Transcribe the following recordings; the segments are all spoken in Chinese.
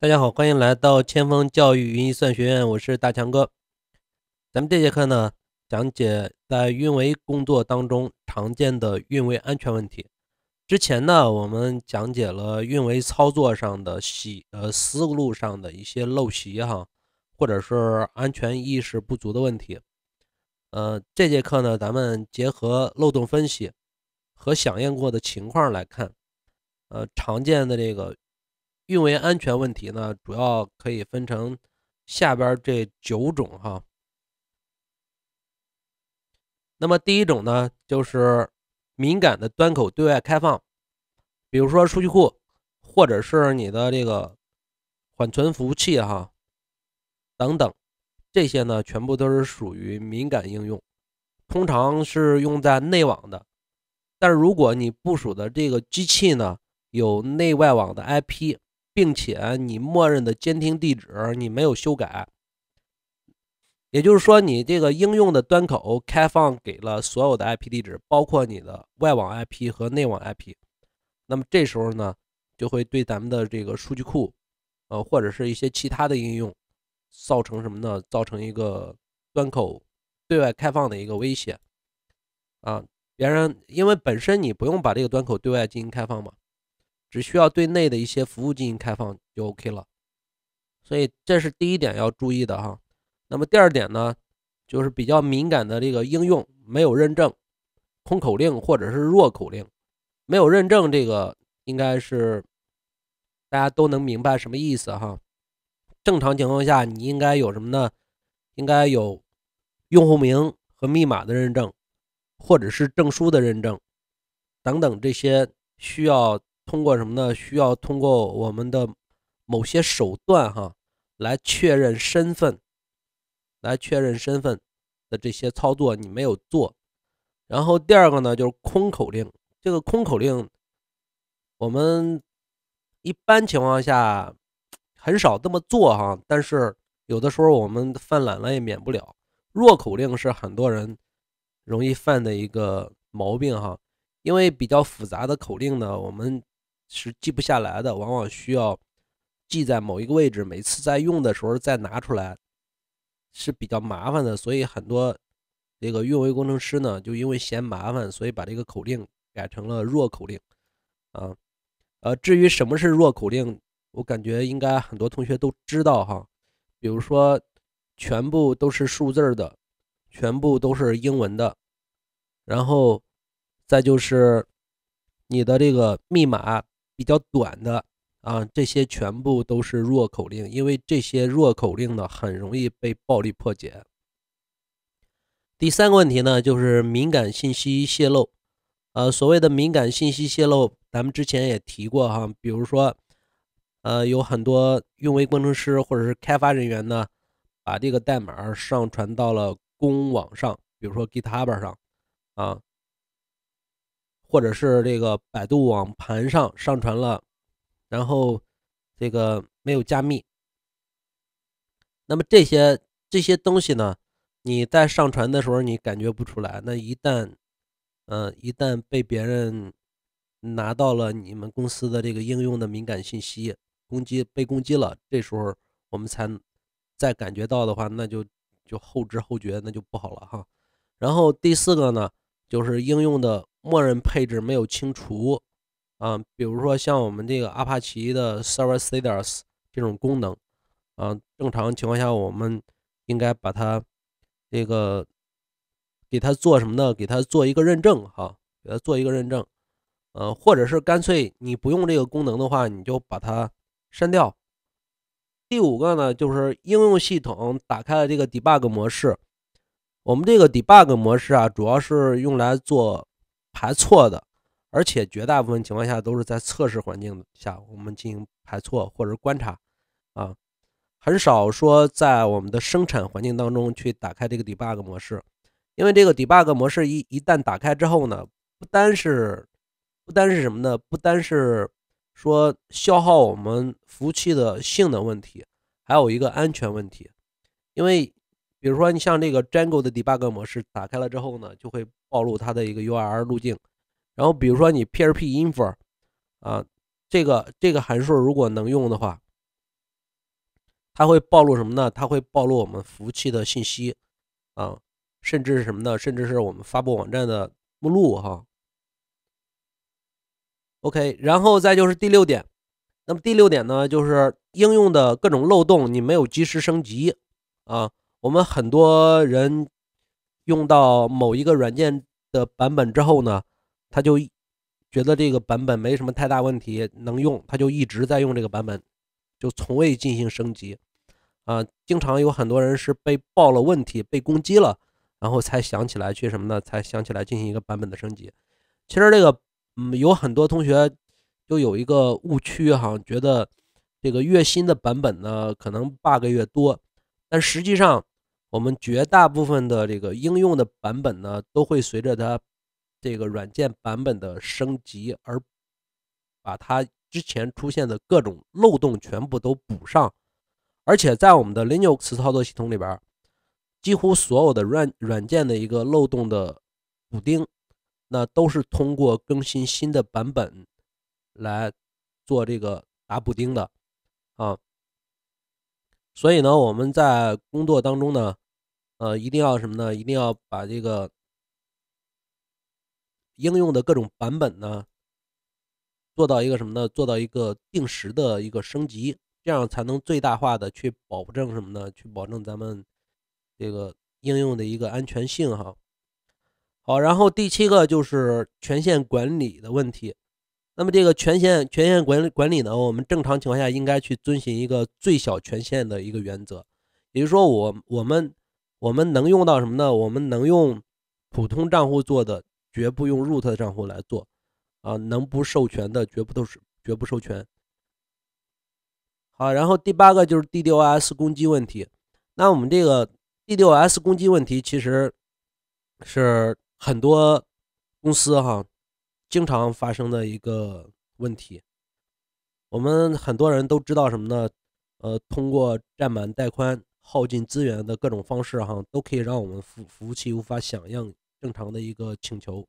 大家好，欢迎来到千峰教育云计算学院，我是大强哥。咱们这节课呢，讲解在运维工作当中常见的运维安全问题。之前呢，我们讲解了运维操作上的习呃思路上的一些陋习哈，或者是安全意识不足的问题。呃，这节课呢，咱们结合漏洞分析和响应过的情况来看，呃，常见的这个。运维安全问题呢，主要可以分成下边这九种哈。那么第一种呢，就是敏感的端口对外开放，比如说数据库，或者是你的这个缓存服务器哈等等，这些呢全部都是属于敏感应用，通常是用在内网的。但是如果你部署的这个机器呢有内外网的 IP，并且你默认的监听地址你没有修改，也就是说你这个应用的端口开放给了所有的 IP 地址，包括你的外网 IP 和内网 IP。那么这时候呢，就会对咱们的这个数据库，呃，或者是一些其他的应用，造成什么呢？造成一个端口对外开放的一个威胁啊！别人因为本身你不用把这个端口对外进行开放嘛。只需要对内的一些服务进行开放就 OK 了，所以这是第一点要注意的哈。那么第二点呢，就是比较敏感的这个应用没有认证，空口令或者是弱口令，没有认证这个应该是大家都能明白什么意思哈。正常情况下你应该有什么呢？应该有用户名和密码的认证，或者是证书的认证等等这些需要。通过什么呢？需要通过我们的某些手段哈，来确认身份，来确认身份的这些操作你没有做。然后第二个呢，就是空口令。这个空口令，我们一般情况下很少这么做哈，但是有的时候我们犯懒了也免不了。弱口令是很多人容易犯的一个毛病哈，因为比较复杂的口令呢，我们。是记不下来的，往往需要记在某一个位置，每次在用的时候再拿出来是比较麻烦的，所以很多这个运维工程师呢，就因为嫌麻烦，所以把这个口令改成了弱口令，啊，呃，至于什么是弱口令，我感觉应该很多同学都知道哈，比如说全部都是数字的，全部都是英文的，然后再就是你的这个密码。比较短的啊，这些全部都是弱口令，因为这些弱口令呢，很容易被暴力破解。第三个问题呢，就是敏感信息泄露。呃，所谓的敏感信息泄露，咱们之前也提过哈，比如说，呃，有很多运维工程师或者是开发人员呢，把这个代码上传到了公网上，比如说 GitHub 上，啊。或者是这个百度网盘上上传了，然后这个没有加密，那么这些这些东西呢，你在上传的时候你感觉不出来，那一旦，嗯，一旦被别人拿到了你们公司的这个应用的敏感信息，攻击被攻击了，这时候我们才再感觉到的话，那就就后知后觉，那就不好了哈。然后第四个呢？就是应用的默认配置没有清除啊，比如说像我们这个阿帕奇的 Server Status 这种功能啊，正常情况下我们应该把它这个给它做什么呢？给它做一个认证哈，给它做一个认证，呃，或者是干脆你不用这个功能的话，你就把它删掉。第五个呢，就是应用系统打开了这个 Debug 模式。我们这个 debug 模式啊，主要是用来做排错的，而且绝大部分情况下都是在测试环境下我们进行排错或者观察啊，很少说在我们的生产环境当中去打开这个 debug 模式，因为这个 debug 模式一一旦打开之后呢，不单是不单是什么呢，不单是说消耗我们服务器的性能问题，还有一个安全问题，因为。比如说，你像这个 Django 的 Debug 模式打开了之后呢，就会暴露它的一个 URL 路径。然后，比如说你 PHP Info 啊，这个这个函数如果能用的话，它会暴露什么呢？它会暴露我们服务器的信息啊，甚至是什么呢？甚至是我们发布网站的目录哈。OK，然后再就是第六点。那么第六点呢，就是应用的各种漏洞你没有及时升级啊。我们很多人用到某一个软件的版本之后呢，他就觉得这个版本没什么太大问题，能用，他就一直在用这个版本，就从未进行升级。啊，经常有很多人是被爆了问题、被攻击了，然后才想起来去什么呢？才想起来进行一个版本的升级。其实这个，嗯，有很多同学就有一个误区哈，觉得这个越新的版本呢，可能 bug 越多，但实际上。我们绝大部分的这个应用的版本呢，都会随着它这个软件版本的升级而把它之前出现的各种漏洞全部都补上，而且在我们的 Linux 操作系统里边，几乎所有的软软件的一个漏洞的补丁，那都是通过更新新的版本来做这个打补丁的，啊。所以呢，我们在工作当中呢，呃，一定要什么呢？一定要把这个应用的各种版本呢，做到一个什么呢？做到一个定时的一个升级，这样才能最大化的去保证什么呢？去保证咱们这个应用的一个安全性哈。好，然后第七个就是权限管理的问题。那么这个权限权限管理管理呢？我们正常情况下应该去遵循一个最小权限的一个原则，也就是说，我我们我们能用到什么呢？我们能用普通账户做的，绝不用 root 的账户来做，啊，能不授权的，绝不都是绝不授权。好，然后第八个就是 DDoS 攻击问题。那我们这个 DDoS 攻击问题，其实是很多公司哈。经常发生的一个问题，我们很多人都知道什么呢？呃，通过占满带宽、耗尽资源的各种方式，哈，都可以让我们服服务器无法响应正常的一个请求。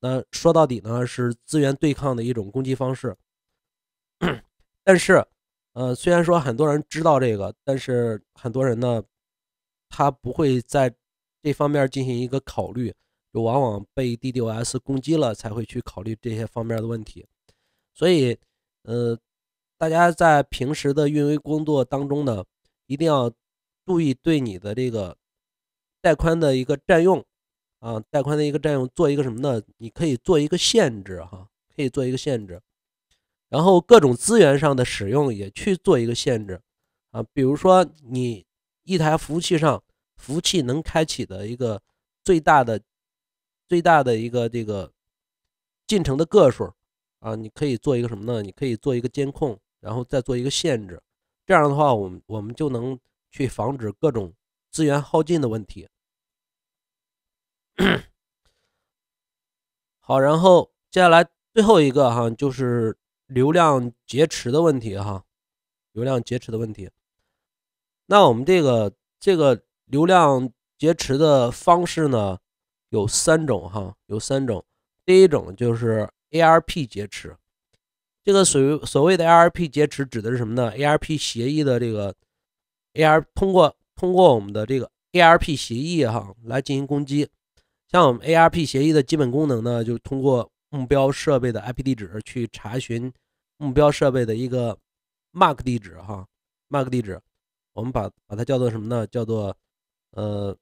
那说到底呢，是资源对抗的一种攻击方式。但是，呃，虽然说很多人知道这个，但是很多人呢，他不会在这方面进行一个考虑。就往往被 DDoS 攻击了才会去考虑这些方面的问题，所以呃，大家在平时的运维工作当中呢，一定要注意对你的这个带宽的一个占用啊，带宽的一个占用做一个什么呢？你可以做一个限制哈，可以做一个限制，然后各种资源上的使用也去做一个限制啊，比如说你一台服务器上服务器能开启的一个最大的。最大的一个这个进程的个数啊，你可以做一个什么呢？你可以做一个监控，然后再做一个限制。这样的话，我们我们就能去防止各种资源耗尽的问题。好，然后接下来最后一个哈，就是流量劫持的问题哈，流量劫持的问题。那我们这个这个流量劫持的方式呢？有三种哈，有三种。第一种就是 ARP 劫持，这个所所谓的 ARP 劫持指的是什么呢？ARP 协议的这个 AR 通过通过我们的这个 ARP 协议哈来进行攻击。像我们 ARP 协议的基本功能呢，就通过目标设备的 IP 地址去查询目标设备的一个 MAC 地址哈，MAC 地址，我们把把它叫做什么呢？叫做呃。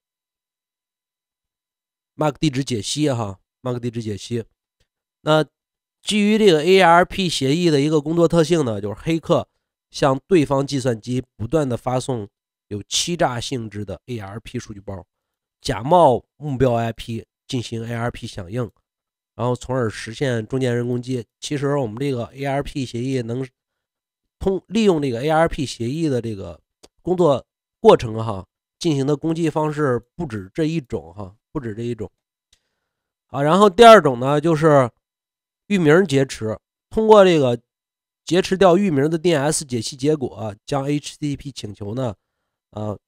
m a r k 地址解析，哈 m a r k 地址解析。那基于这个 ARP 协议的一个工作特性呢，就是黑客向对方计算机不断的发送有欺诈性质的 ARP 数据包，假冒目标 IP 进行 ARP 响应，然后从而实现中间人攻击。其实我们这个 ARP 协议能通利用这个 ARP 协议的这个工作过程，哈，进行的攻击方式不止这一种，哈。不止这一种，啊，然后第二种呢，就是域名劫持，通过这个劫持掉域名的 DNS 解析结果，将 HTTP 请求呢，呃，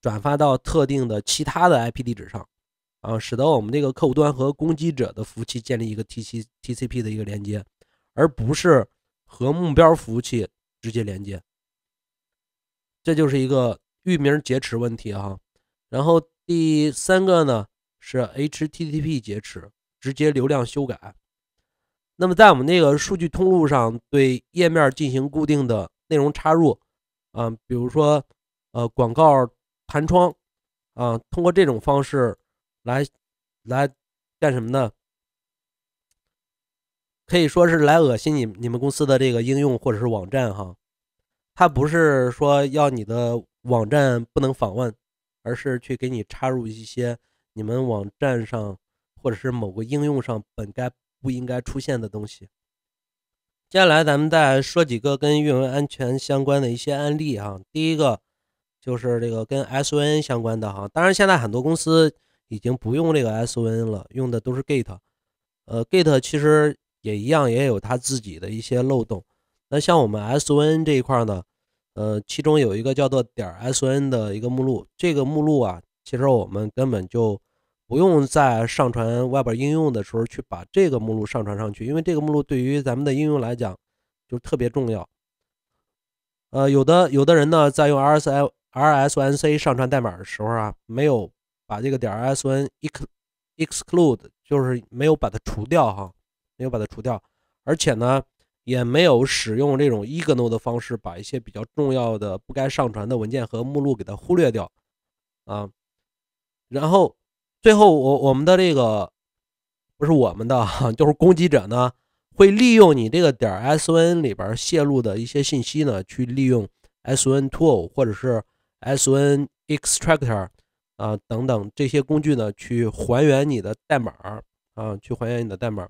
转发到特定的其他的 IP 地址上，啊，使得我们这个客户端和攻击者的服务器建立一个 t c TCP 的一个连接，而不是和目标服务器直接连接，这就是一个域名劫持问题哈。然后第三个呢？是 HTTP 劫持，直接流量修改。那么在我们那个数据通路上，对页面进行固定的内容插入，嗯，比如说呃广告弹窗，啊，通过这种方式来来干什么呢？可以说是来恶心你你们公司的这个应用或者是网站哈。它不是说要你的网站不能访问，而是去给你插入一些。你们网站上，或者是某个应用上本该不应该出现的东西。接下来咱们再说几个跟运维安全相关的一些案例哈。第一个就是这个跟 S O N 相关的哈，当然现在很多公司已经不用这个 S O N 了，用的都是 Gate。呃，Gate 其实也一样，也有它自己的一些漏洞。那像我们 S O N 这一块呢，呃，其中有一个叫做点 S O N 的一个目录，这个目录啊，其实我们根本就不用在上传外边应用的时候去把这个目录上传上去，因为这个目录对于咱们的应用来讲就特别重要。呃，有的有的人呢在用 R S I R S N C 上传代码的时候啊，没有把这个点儿 S N E XCLUDE 就是没有把它除掉哈，没有把它除掉，而且呢也没有使用这种 i g n o r e 的方式把一些比较重要的不该上传的文件和目录给它忽略掉啊，然后。最后，我我们的这个不是我们的哈，就是攻击者呢，会利用你这个点 S N 里边泄露的一些信息呢，去利用 S N Tool 或者是 S N Extractor 啊等等这些工具呢，去还原你的代码啊，去还原你的代码，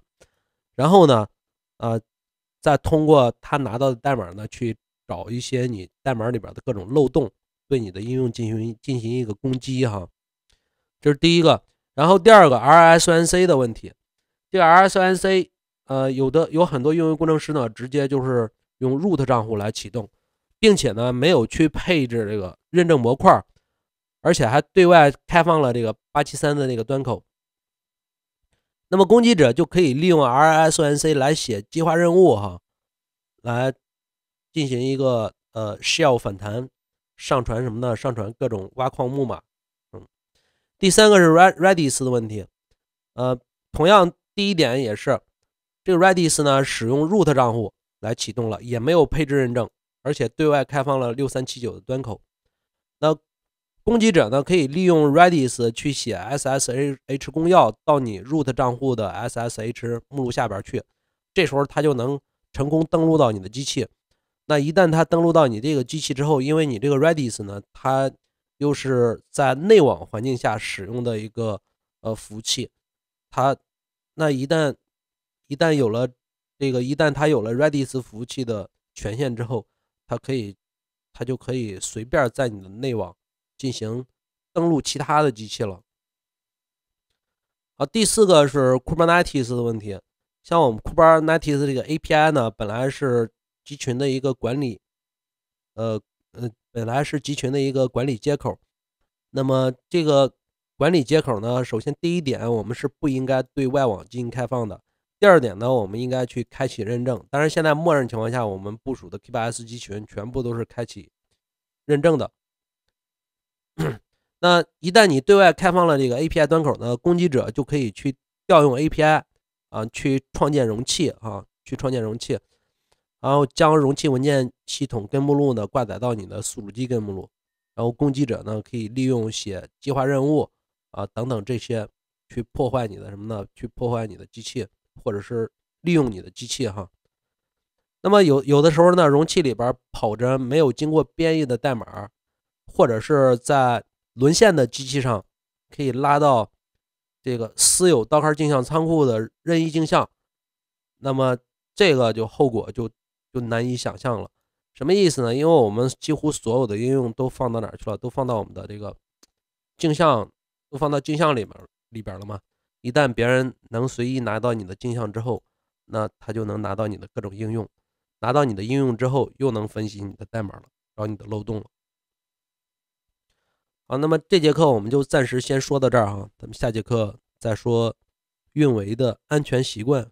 然后呢，啊，再通过他拿到的代码呢，去找一些你代码里边的各种漏洞，对你的应用进行进行一个攻击哈。这是第一个，然后第二个 r s n c 的问题。这个 r s n c 呃，有的有很多运维工程师呢，直接就是用 root 账户来启动，并且呢没有去配置这个认证模块，而且还对外开放了这个873的那个端口。那么攻击者就可以利用 r s n c 来写计划任务，哈，来进行一个呃 shell 反弹，上传什么呢？上传各种挖矿木马。第三个是 Redis 的问题，呃，同样第一点也是这个 Redis 呢，使用 root 账户来启动了，也没有配置认证，而且对外开放了六三七九的端口。那攻击者呢，可以利用 Redis 去写 SSH 公钥到你 root 账户的 SSH 目录下边去，这时候他就能成功登录到你的机器。那一旦他登录到你这个机器之后，因为你这个 Redis 呢，它又是在内网环境下使用的一个呃服务器，它那一旦一旦有了这个一旦它有了 Redis 服务器的权限之后，它可以它就可以随便在你的内网进行登录其他的机器了。好，第四个是 Kubernetes 的问题，像我们 Kubernetes 这个 API 呢，本来是集群的一个管理，呃呃。本来是集群的一个管理接口，那么这个管理接口呢？首先第一点，我们是不应该对外网进行开放的。第二点呢，我们应该去开启认证。当然，现在默认情况下，我们部署的 K8S 集群全部都是开启认证的。那一旦你对外开放了这个 API 端口呢，攻击者就可以去调用 API 啊，去创建容器啊，去创建容器。然后将容器文件系统根目录呢挂载到你的宿主机根目录，然后攻击者呢可以利用写计划任务啊等等这些去破坏你的什么呢？去破坏你的机器，或者是利用你的机器哈。那么有有的时候呢，容器里边跑着没有经过编译的代码，或者是在沦陷的机器上可以拉到这个私有刀片镜像仓库的任意镜像，那么这个就后果就。就难以想象了，什么意思呢？因为我们几乎所有的应用都放到哪儿去了？都放到我们的这个镜像，都放到镜像里面里边了吗？一旦别人能随意拿到你的镜像之后，那他就能拿到你的各种应用，拿到你的应用之后，又能分析你的代码了，找你的漏洞了。好，那么这节课我们就暂时先说到这儿哈，咱们下节课再说运维的安全习惯。